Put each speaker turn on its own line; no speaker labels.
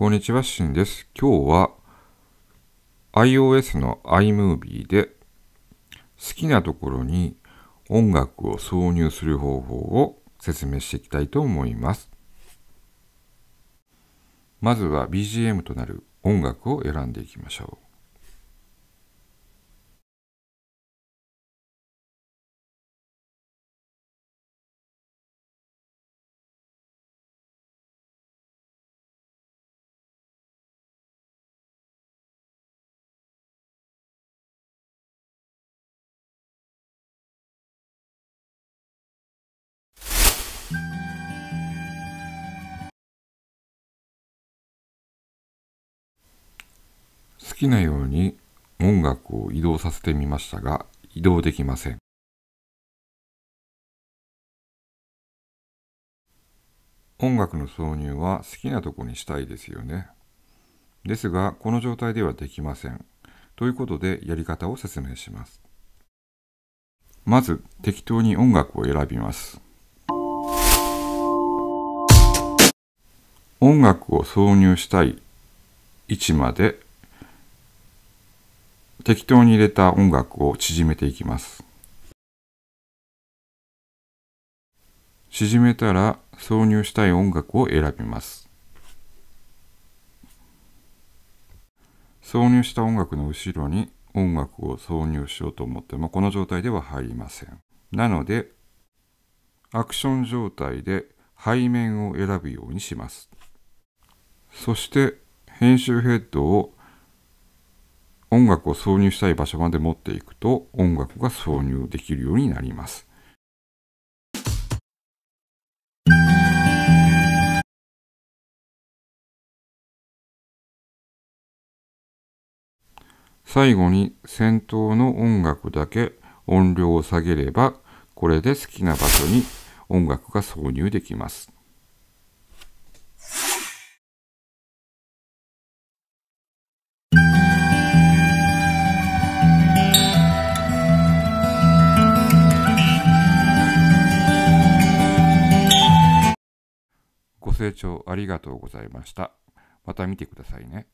こんにちは、しんです。今日は iOS の iMovie で好きなところに音楽を挿入する方法を説明していきたいと思います。まずは BGM となる音楽を選んでいきましょう。
好きなように音楽を移動させてみましたが移動できません。
音楽の挿入は好きなとこにしたいですよね。ですが、この状態ではできません。ということで、やり方を説明します。まず、適当に音楽を選びます。音楽を挿入したい位置まで適当に入れた音楽を縮めていきます縮めたら挿入したい音楽を選びます挿入した音楽の後ろに音楽を挿入しようと思ってもこの状態では入りませんなのでアクション状態で背面を選ぶようにしますそして編集ヘッドを音楽を挿入したい場所まで持っていくと音楽が挿入できるようになります。最後に先頭の音楽だけ音量を下げればこれで好きな場所に音楽が挿入できます。清聴ありがとうございました。また見てくださいね。